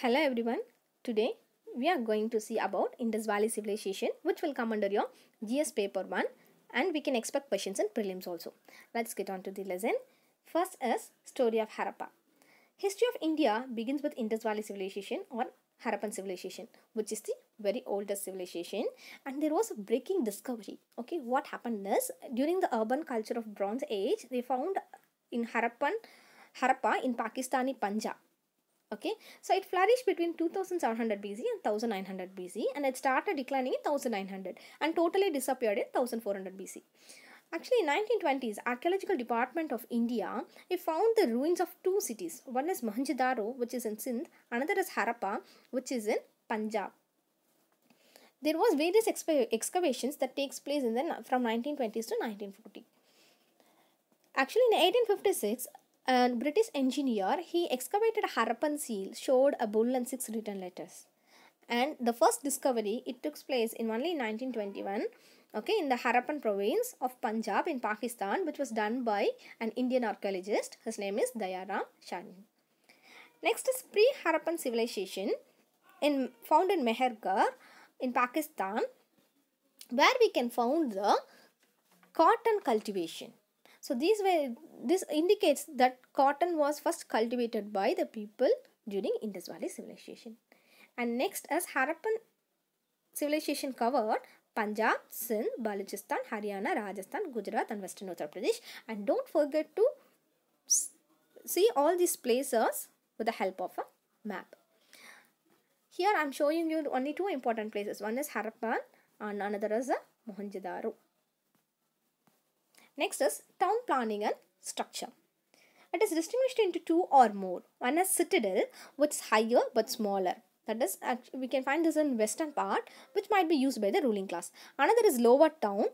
Hello everyone. Today we are going to see about Indus Valley Civilization which will come under your GS paper 1 and we can expect questions in prelims also. Let's get on to the lesson. First is story of Harappa. History of India begins with Indus Valley Civilization or Harappan civilization which is the very oldest civilization and there was a breaking discovery. Okay, what happened is during the urban culture of Bronze Age they found in Harappan Harappa in Pakistani Punjab Okay, so it flourished between 2700 BC and 1900 BC and it started declining in 1900 and totally disappeared in 1400 BC. Actually, in 1920s, Archaeological Department of India, they found the ruins of two cities. One is Mohenjo-daro, which is in Sindh, another is Harappa, which is in Punjab there was various excavations that takes place in the from 1920s to 1940 actually in 1856 a British engineer, he excavated Harappan seal, showed a bull and six written letters. And the first discovery, it took place in only 1921, okay, in the Harappan province of Punjab in Pakistan, which was done by an Indian archaeologist. His name is Dayaram Shani. Next is pre-Harappan civilization, in found in Mehergarh in Pakistan, where we can found the cotton cultivation. So these way, this indicates that cotton was first cultivated by the people during Indus Valley civilization. And next as Harappan civilization covered Punjab, Sindh, Balochistan, Haryana, Rajasthan, Gujarat and Western Uttar Pradesh. And don't forget to see all these places with the help of a map. Here I am showing you only two important places. One is Harappan and another is Mohenjo-daro. Next is town planning and structure. It is distinguished into two or more. One is citadel, which is higher but smaller. That is, we can find this in western part, which might be used by the ruling class. Another is lower town,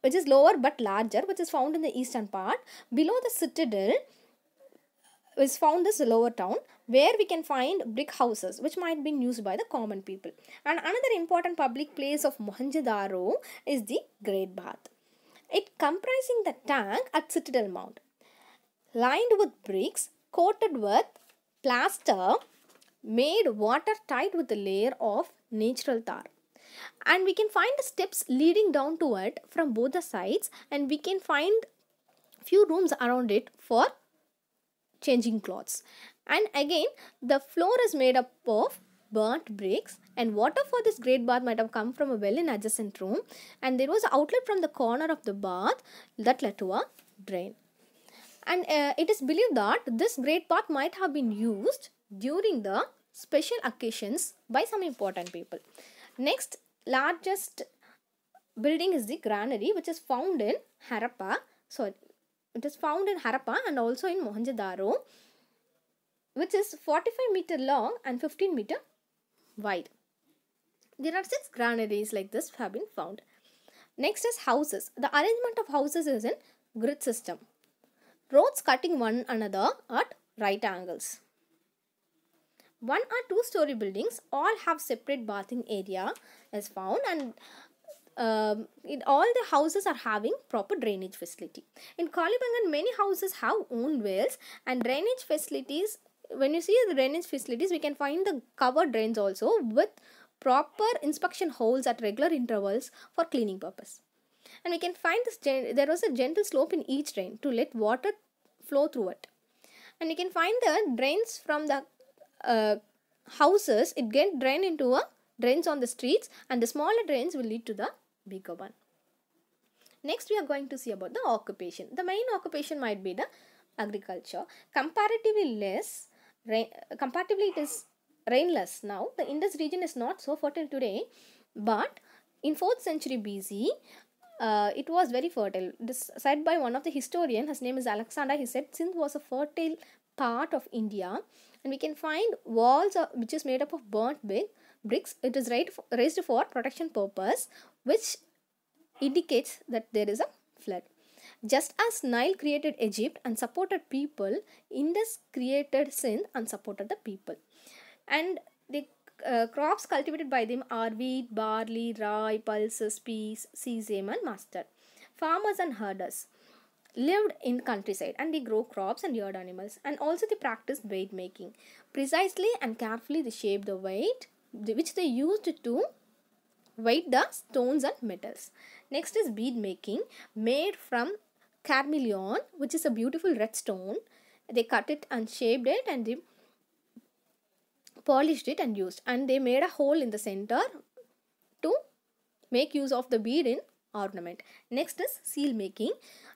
which is lower but larger, which is found in the eastern part. Below the citadel is found this lower town, where we can find brick houses, which might be used by the common people. And another important public place of Mohenjo-daro is the Great Bath it comprising the tank at Citadel Mound, lined with bricks, coated with plaster, made watertight with a layer of natural tar. And we can find the steps leading down to it from both the sides and we can find few rooms around it for changing clothes. And again, the floor is made up of burnt bricks and water for this great bath might have come from a well in adjacent room and there was outlet from the corner of the bath that led to a drain and uh, it is believed that this great bath might have been used during the special occasions by some important people next largest building is the granary which is found in harappa So it is found in harappa and also in mohenjo-daro which is 45 meter long and 15 meter wide. There are six granaries like this have been found. Next is houses. The arrangement of houses is in grid system. Roads cutting one another at right angles. One or two story buildings all have separate bathing area as found and um, in all the houses are having proper drainage facility. In Kalibangan, many houses have own wells and drainage facilities when you see the drainage facilities, we can find the covered drains also with proper inspection holes at regular intervals for cleaning purpose. And we can find this, there was a gentle slope in each drain to let water flow through it. And you can find the drains from the uh, houses, it get drained into a drains on the streets and the smaller drains will lead to the bigger one. Next, we are going to see about the occupation. The main occupation might be the agriculture. Comparatively less rain, comparatively it is rainless now. The Indus region is not so fertile today, but in 4th century BC, uh, it was very fertile. This said by one of the historian, his name is Alexander, he said Sindh was a fertile part of India and we can find walls uh, which is made up of burnt brick, bricks. It is raised for protection purpose which indicates that there is a flood. Just as Nile created Egypt and supported people, Indus created Sindh and supported the people. And the uh, crops cultivated by them are wheat, barley, rye, pulses, peas, sesame and mustard. Farmers and herders lived in countryside and they grow crops and yard animals and also they practiced weight making. Precisely and carefully they shaped the weight which they used to weight the stones and metals. Next is bead making made from carmelion, which is a beautiful red stone. They cut it and shaped it and they polished it and used. And they made a hole in the center to make use of the bead in ornament. Next is seal making.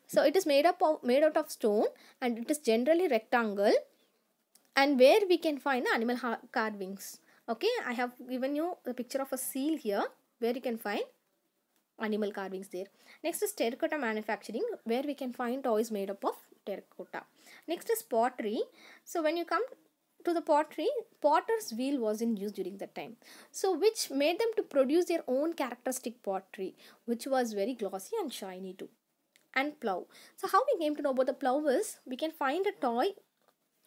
So it is made up of, made out of stone and it is generally rectangle and where we can find the animal carvings. Okay, I have given you the picture of a seal here where you can find animal carvings there. Next is terracotta manufacturing where we can find toys made up of terracotta. Next is pottery. So when you come to the pottery, potter's wheel was in use during that time. So which made them to produce their own characteristic pottery which was very glossy and shiny too. And plough. So how we came to know about the plough is we can find a toy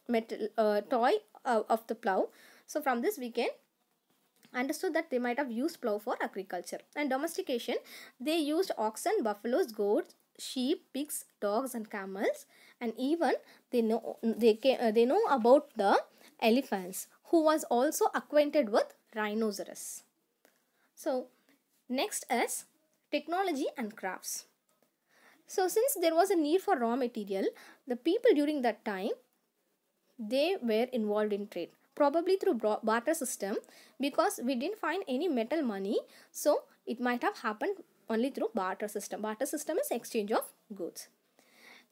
metal uh, toy uh, of the plough. So from this we can understood that they might have used plow for agriculture. And domestication, they used oxen, buffaloes, goats, sheep, pigs, dogs and camels and even they know they uh, they know about the elephants who was also acquainted with rhinoceros. So next is technology and crafts. So since there was a need for raw material, the people during that time, they were involved in trade probably through barter system because we didn't find any metal money so it might have happened only through barter system barter system is exchange of goods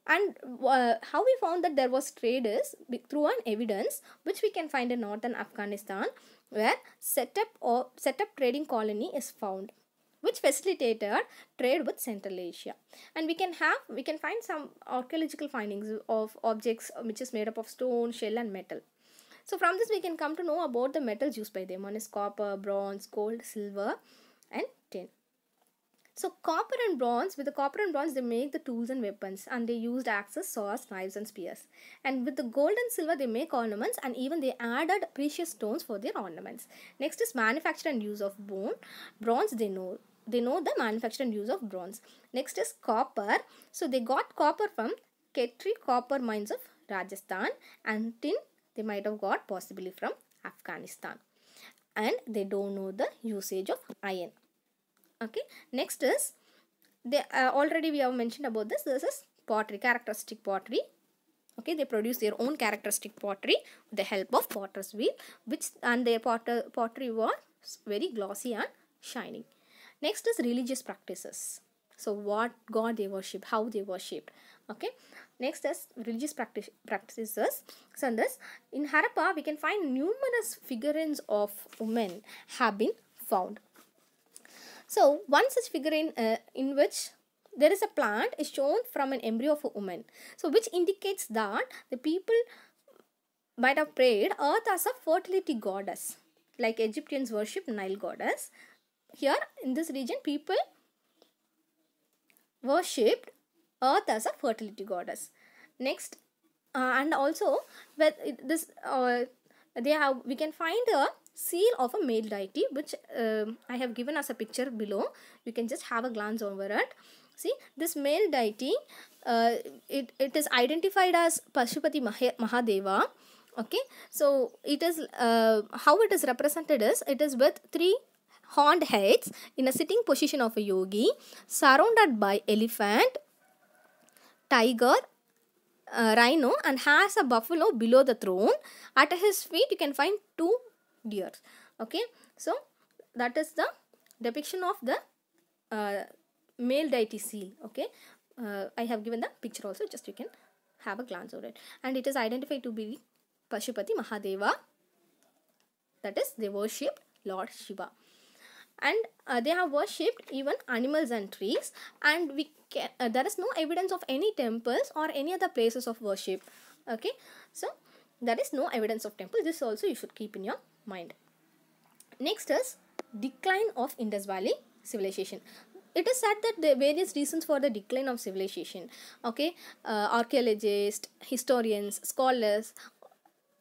and uh, how we found that there was trade is through an evidence which we can find in northern afghanistan where setup or setup trading colony is found which facilitated trade with central asia and we can have we can find some archaeological findings of objects which is made up of stone shell and metal so from this we can come to know about the metals used by them. One is copper, bronze, gold, silver and tin. So copper and bronze, with the copper and bronze they make the tools and weapons and they used axes, saws, knives and spears. And with the gold and silver they make ornaments and even they added precious stones for their ornaments. Next is manufacture and use of bone. Bronze they know they know the manufacture and use of bronze. Next is copper. So they got copper from Ketri copper mines of Rajasthan and tin they might have got possibly from Afghanistan and they don't know the usage of iron okay next is they uh, already we have mentioned about this this is pottery characteristic pottery okay they produce their own characteristic pottery with the help of potter's wheel which and their potter, pottery was very glossy and shining next is religious practices so what god they worship how they worship okay Next is religious practice, practices. So in this, in Harappa, we can find numerous figurines of women have been found. So one such figurine uh, in which there is a plant is shown from an embryo of a woman. So which indicates that the people might have prayed earth as a fertility goddess. Like Egyptians worship Nile goddess. Here in this region people worshipped earth as a fertility goddess next uh, and also with this uh, they have we can find a seal of a male deity which uh, i have given as a picture below you can just have a glance over it see this male deity uh, it, it is identified as pashupati mahadeva okay so it is uh, how it is represented is it is with three horned heads in a sitting position of a yogi surrounded by elephant tiger, uh, rhino and has a buffalo below the throne. At his feet you can find two deer. Okay. So that is the depiction of the uh, male deity seal. Okay. Uh, I have given the picture also just you can have a glance over it. And it is identified to be Pashupati Mahadeva that is they worship Lord Shiva and uh, they have worshipped even animals and trees and we can, uh, there is no evidence of any temples or any other places of worship okay so there is no evidence of temple this also you should keep in your mind next is decline of indus valley civilization it is said that the various reasons for the decline of civilization okay uh, archaeologists historians scholars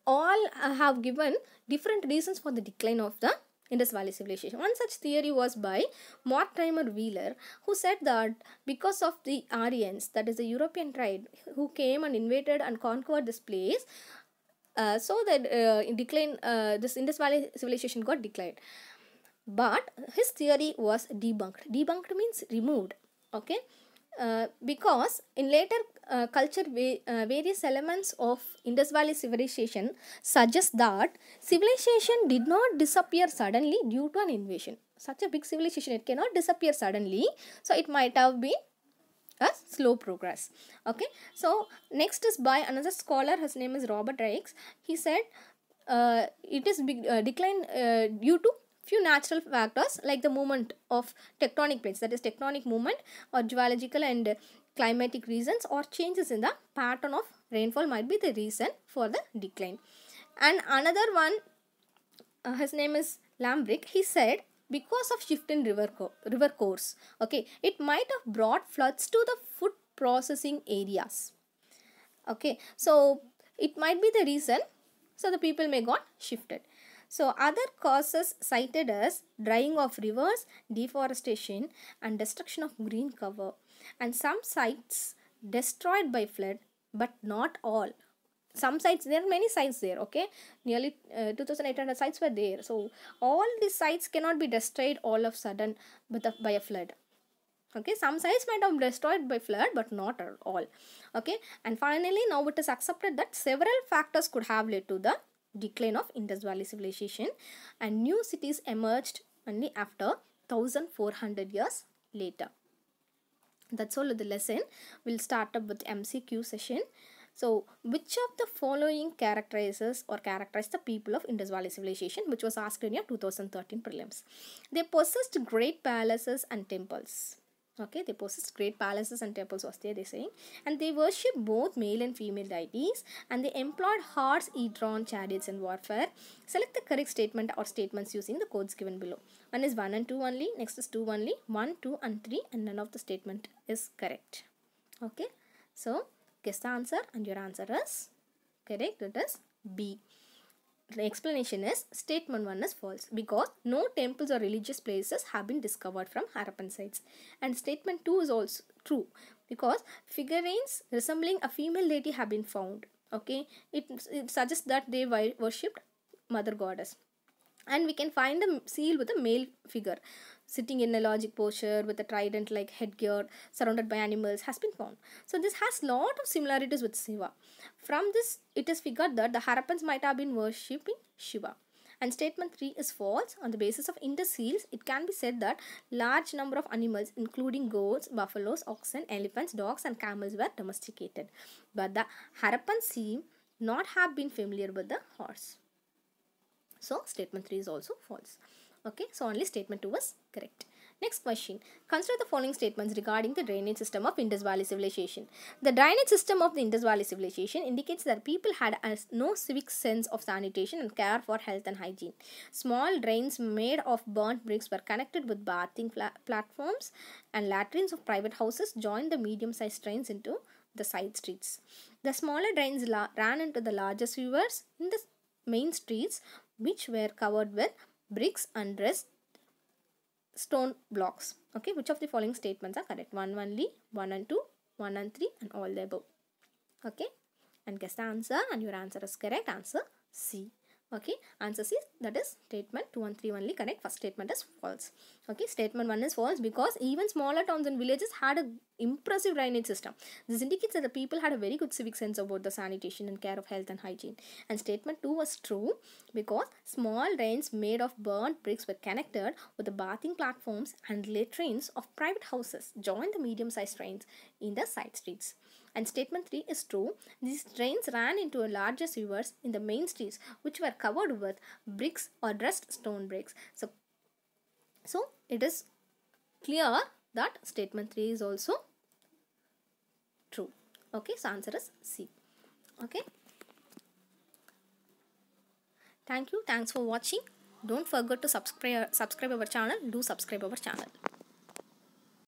all uh, have given different reasons for the decline of the Indus Valley civilization. One such theory was by Mortimer Wheeler, who said that because of the Aryans, that is the European tribe, who came and invaded and conquered this place, uh, so that uh, in decline, uh, this Indus Valley civilization got declined. But his theory was debunked. Debunked means removed. Okay. Uh, because in later uh, culture uh, various elements of Indus Valley civilization suggest that civilization did not disappear suddenly due to an invasion. Such a big civilization, it cannot disappear suddenly. So it might have been a slow progress okay so next is by another scholar his name is robert Reichs. he said uh, it is big, uh, decline uh, due to few natural factors like the movement of tectonic plates that is tectonic movement or geological and climatic reasons or changes in the pattern of rainfall might be the reason for the decline. And another one, uh, his name is Lambrick, he said because of shift in river, co river course, okay, it might have brought floods to the food processing areas. Okay, so it might be the reason, so the people may got shifted. So other causes cited as drying of rivers, deforestation and destruction of green cover. And some sites destroyed by flood but not all. Some sites, there are many sites there, okay. Nearly uh, 2800 sites were there. So all these sites cannot be destroyed all of sudden by a flood okay some sites might have destroyed by flood but not all okay and finally now it is accepted that several factors could have led to the decline of Indus Valley civilization and new cities emerged only after 1400 years later. That's all the lesson. We'll start up with MCQ session. So, which of the following characterizes or characterize the people of Indus Valley civilization, which was asked in your 2013 prelims? They possessed great palaces and temples okay they possess great palaces and temples was there they saying and they worship both male and female deities and they employed horse e-drawn chariots in warfare select the correct statement or statements using the codes given below one is 1 and 2 only next is 2 only 1 2 and 3 and none of the statement is correct okay so guess the answer and your answer is correct it is b the explanation is statement 1 is false because no temples or religious places have been discovered from Harappan sites. And statement 2 is also true because figurines resembling a female lady have been found. Okay, it, it suggests that they worshipped mother goddess. And we can find a seal with a male figure sitting in a logic posture with a trident like headgear surrounded by animals has been found. So this has lot of similarities with Shiva. From this it is figured that the Harappans might have been worshipping Shiva. And statement 3 is false. On the basis of interseals, it can be said that large number of animals including goats, buffaloes, oxen, elephants, dogs and camels were domesticated. But the Harappans seem not have been familiar with the horse. So statement 3 is also false. Okay, so only statement 2 was correct. Next question. Consider the following statements regarding the drainage system of Indus Valley Civilization. The drainage system of the Indus Valley Civilization indicates that people had no civic sense of sanitation and care for health and hygiene. Small drains made of burnt bricks were connected with bathing platforms and latrines of private houses joined the medium-sized drains into the side streets. The smaller drains ran into the larger sewers in the main streets which were covered with bricks unrest stone blocks. Okay, which of the following statements are correct? 1 only, 1 and 2, 1 and 3 and all the above. Okay, and guess the answer and your answer is correct. Answer C. Okay, answer C that is statement 2 and 3 only correct first statement is false okay statement 1 is false because even smaller towns and villages had an impressive drainage system this indicates that the people had a very good civic sense about the sanitation and care of health and hygiene and statement 2 was true because small drains made of burnt bricks were connected with the bathing platforms and latrines of private houses joined the medium sized drains in the side streets and statement 3 is true these drains ran into a larger sewers in the main streets which were covered with bricks bricks or dressed stone bricks. So, so it is clear that statement 3 is also true. Okay, so answer is C. Okay. Thank you. Thanks for watching. Don't forget to subscribe subscribe our channel. Do subscribe our channel.